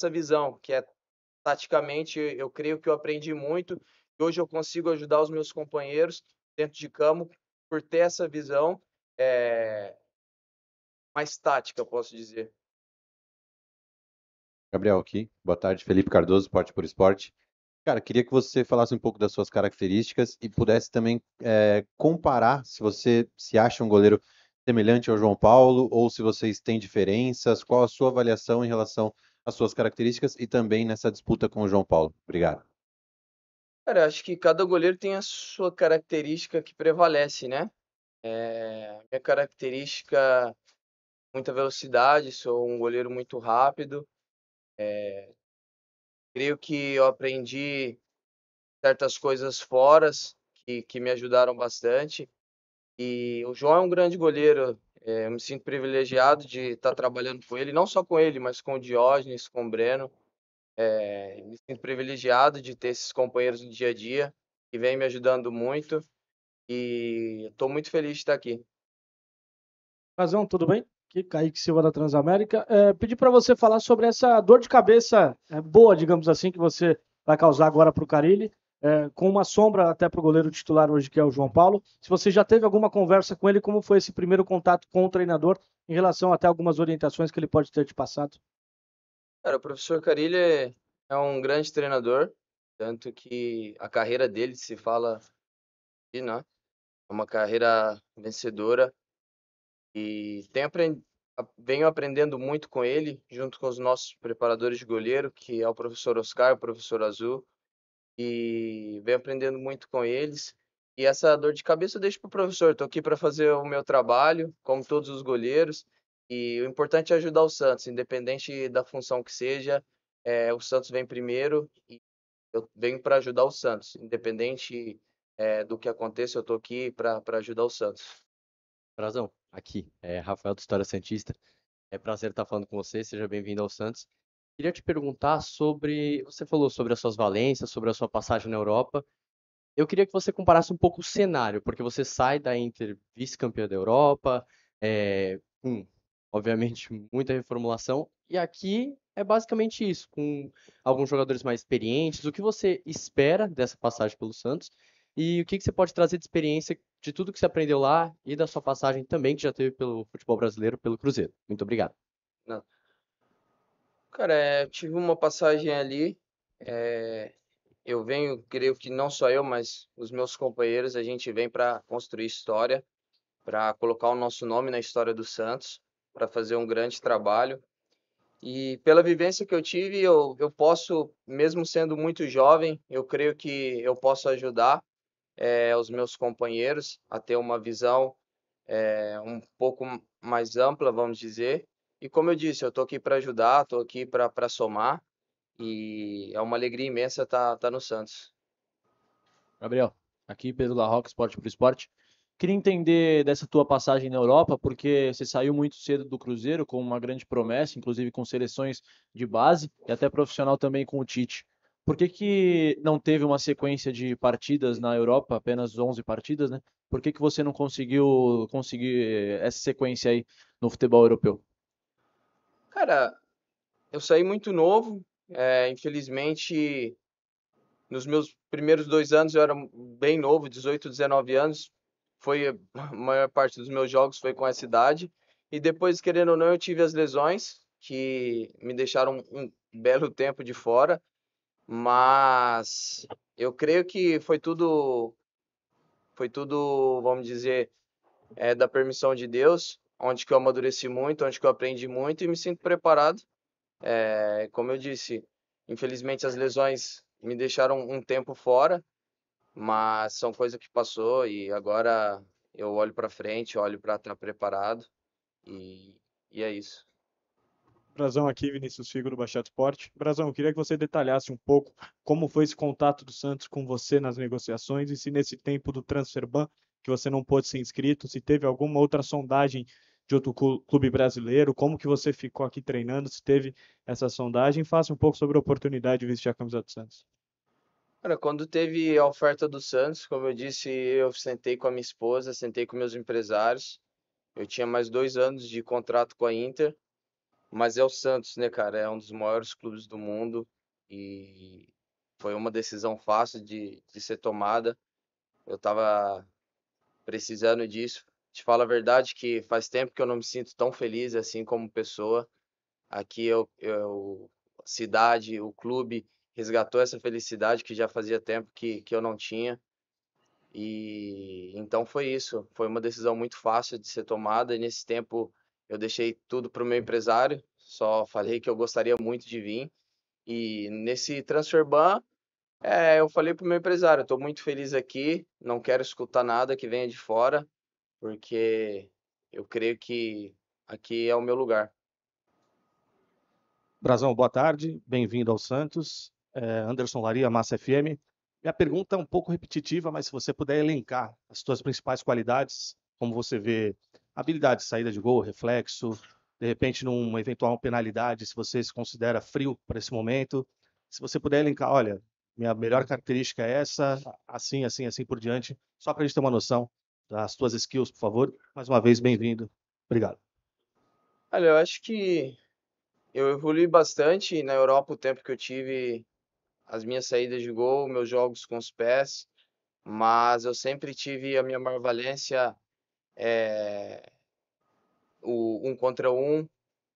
essa visão, que é taticamente, eu creio que eu aprendi muito e hoje eu consigo ajudar os meus companheiros dentro de campo por ter essa visão é, mais tática, posso dizer. Gabriel aqui, boa tarde, Felipe Cardoso, Esporte por Esporte. Cara, queria que você falasse um pouco das suas características e pudesse também é, comparar se você se acha um goleiro semelhante ao João Paulo ou se vocês têm diferenças, qual a sua avaliação em relação as suas características e também nessa disputa com o João Paulo? Obrigado. Cara, acho que cada goleiro tem a sua característica que prevalece, né? É, minha característica muita velocidade, sou um goleiro muito rápido. É, creio que eu aprendi certas coisas fora que, que me ajudaram bastante. E o João é um grande goleiro. É, eu me sinto privilegiado de estar tá trabalhando com ele, não só com ele, mas com o Diógenes, com o Breno. É, me sinto privilegiado de ter esses companheiros no dia a dia que vem me ajudando muito. E estou muito feliz de estar aqui. Razão, tudo bem? Aqui, Kaique Silva da Transamérica. É, pedi para você falar sobre essa dor de cabeça é, boa, digamos assim, que você vai causar agora para o Carilli é, com uma sombra até para o goleiro titular hoje, que é o João Paulo. Se você já teve alguma conversa com ele, como foi esse primeiro contato com o treinador em relação até algumas orientações que ele pode ter te passado? Cara, o professor Carilha é, é um grande treinador, tanto que a carreira dele se fala de, né? É uma carreira vencedora e tenho venho aprendendo muito com ele, junto com os nossos preparadores de goleiro, que é o professor Oscar, o professor Azul, e venho aprendendo muito com eles. E essa dor de cabeça eu deixo para o professor. Estou aqui para fazer o meu trabalho, como todos os goleiros. E o importante é ajudar o Santos, independente da função que seja. É, o Santos vem primeiro e eu venho para ajudar o Santos, independente é, do que aconteça. Eu estou aqui para ajudar o Santos. Brazão, aqui é Rafael do História Santista. É prazer estar falando com você. Seja bem-vindo ao Santos. Queria te perguntar sobre. Você falou sobre as suas valências, sobre a sua passagem na Europa. Eu queria que você comparasse um pouco o cenário, porque você sai da Inter vice-campeã da Europa, é, eh, com, hum, obviamente, muita reformulação, e aqui é basicamente isso, com alguns jogadores mais experientes. O que você espera dessa passagem pelo Santos e o que, que você pode trazer de experiência de tudo que você aprendeu lá e da sua passagem também que já teve pelo futebol brasileiro, pelo Cruzeiro? Muito obrigado. Cara, é, eu tive uma passagem ali. é, eu venho, creio que não só eu, mas os meus companheiros, a gente vem para construir história, para colocar o nosso nome na história do Santos, para fazer um grande trabalho. E pela vivência que eu tive, eu, eu posso, mesmo sendo muito jovem, eu creio que eu posso ajudar é, os meus companheiros a ter uma visão é, um pouco mais ampla, vamos dizer, e como eu disse, eu estou aqui para ajudar, estou aqui para somar. E é uma alegria imensa estar tá, tá no Santos. Gabriel, aqui Pedro Larroca, Esporte por Esporte. Queria entender dessa tua passagem na Europa, porque você saiu muito cedo do Cruzeiro com uma grande promessa, inclusive com seleções de base e até profissional também com o Tite. Por que, que não teve uma sequência de partidas na Europa, apenas 11 partidas, né? Por que, que você não conseguiu conseguir essa sequência aí no futebol europeu? Cara, eu saí muito novo. É, infelizmente, nos meus primeiros dois anos eu era bem novo, 18, 19 anos. Foi a maior parte dos meus jogos foi com essa idade. E depois, querendo ou não, eu tive as lesões que me deixaram um belo tempo de fora. Mas eu creio que foi tudo foi tudo, vamos dizer, é, da permissão de Deus onde que eu amadureci muito, onde que eu aprendi muito e me sinto preparado. É, como eu disse, infelizmente as lesões me deixaram um tempo fora, mas são coisas que passou e agora eu olho para frente, olho para estar tá preparado e, e é isso. Brazão aqui, Vinícius Figo do Baixado Esporte. Brazão, eu queria que você detalhasse um pouco como foi esse contato do Santos com você nas negociações e se nesse tempo do transfer ban que você não pôde ser inscrito, se teve alguma outra sondagem de outro clube brasileiro, como que você ficou aqui treinando, se teve essa sondagem, faça um pouco sobre a oportunidade de vestir a camisa do Santos. Cara, quando teve a oferta do Santos, como eu disse, eu sentei com a minha esposa, sentei com meus empresários. Eu tinha mais dois anos de contrato com a Inter, mas é o Santos, né, cara? É um dos maiores clubes do mundo e foi uma decisão fácil de, de ser tomada. Eu estava precisando disso, te falo a verdade que faz tempo que eu não me sinto tão feliz assim como pessoa. Aqui eu, eu a cidade, o clube resgatou essa felicidade que já fazia tempo que, que eu não tinha. E então foi isso. Foi uma decisão muito fácil de ser tomada. E nesse tempo eu deixei tudo para o meu empresário. Só falei que eu gostaria muito de vir. E nesse transfer ban, é, eu falei para o meu empresário: estou muito feliz aqui. Não quero escutar nada que venha de fora porque eu creio que aqui é o meu lugar. Brazão, boa tarde, bem-vindo ao Santos. É Anderson Laria, Massa FM. Minha pergunta é um pouco repetitiva, mas se você puder elencar as suas principais qualidades, como você vê habilidade de saída de gol, reflexo, de repente numa eventual penalidade, se você se considera frio para esse momento, se você puder elencar, olha, minha melhor característica é essa, assim, assim, assim por diante, só para a gente ter uma noção as suas skills, por favor. Mais uma vez, bem-vindo. Obrigado. Olha, eu acho que eu evolui bastante na Europa o tempo que eu tive as minhas saídas de gol, meus jogos com os pés, mas eu sempre tive a minha maior valência é, o um contra um,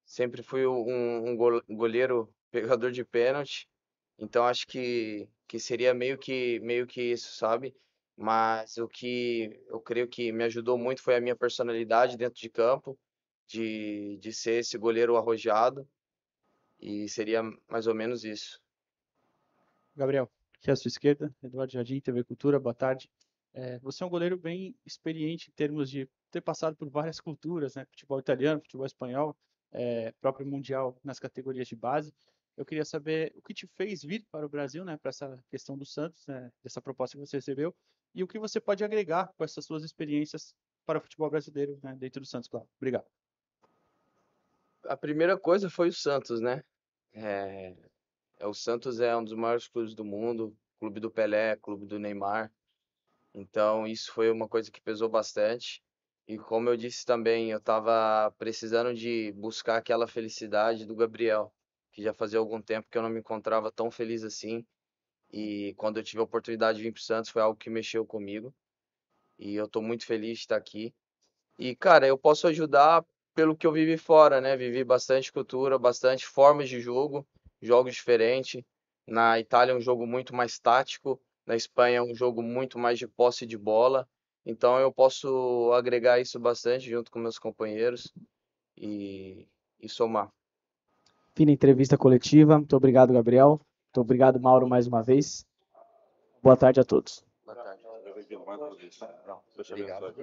sempre fui um, um goleiro pegador de pênalti, então acho que, que seria meio que meio que isso, sabe? Mas o que eu creio que me ajudou muito foi a minha personalidade dentro de campo, de, de ser esse goleiro arrojado. E seria mais ou menos isso. Gabriel, aqui à é sua esquerda, Eduardo Jardim, TV Cultura, boa tarde. É, você é um goleiro bem experiente em termos de ter passado por várias culturas, né? Futebol italiano, futebol espanhol, é, próprio mundial nas categorias de base. Eu queria saber o que te fez vir para o Brasil, né, para essa questão do Santos, né, dessa proposta que você recebeu, e o que você pode agregar com essas suas experiências para o futebol brasileiro, né, dentro do Santos, claro. Obrigado. A primeira coisa foi o Santos, né? É... é o Santos é um dos maiores clubes do mundo, clube do Pelé, clube do Neymar. Então, isso foi uma coisa que pesou bastante. E como eu disse também, eu estava precisando de buscar aquela felicidade do Gabriel que já fazia algum tempo que eu não me encontrava tão feliz assim. E quando eu tive a oportunidade de vir para o Santos, foi algo que mexeu comigo. E eu estou muito feliz de estar aqui. E, cara, eu posso ajudar pelo que eu vivi fora, né? Vivi bastante cultura, bastante formas de jogo, jogos diferentes. Na Itália é um jogo muito mais tático, na Espanha é um jogo muito mais de posse de bola. Então eu posso agregar isso bastante junto com meus companheiros e, e somar fina entrevista coletiva. Muito obrigado, Gabriel. Muito obrigado, Mauro, mais uma vez. Boa tarde a todos. Boa tarde. Obrigado.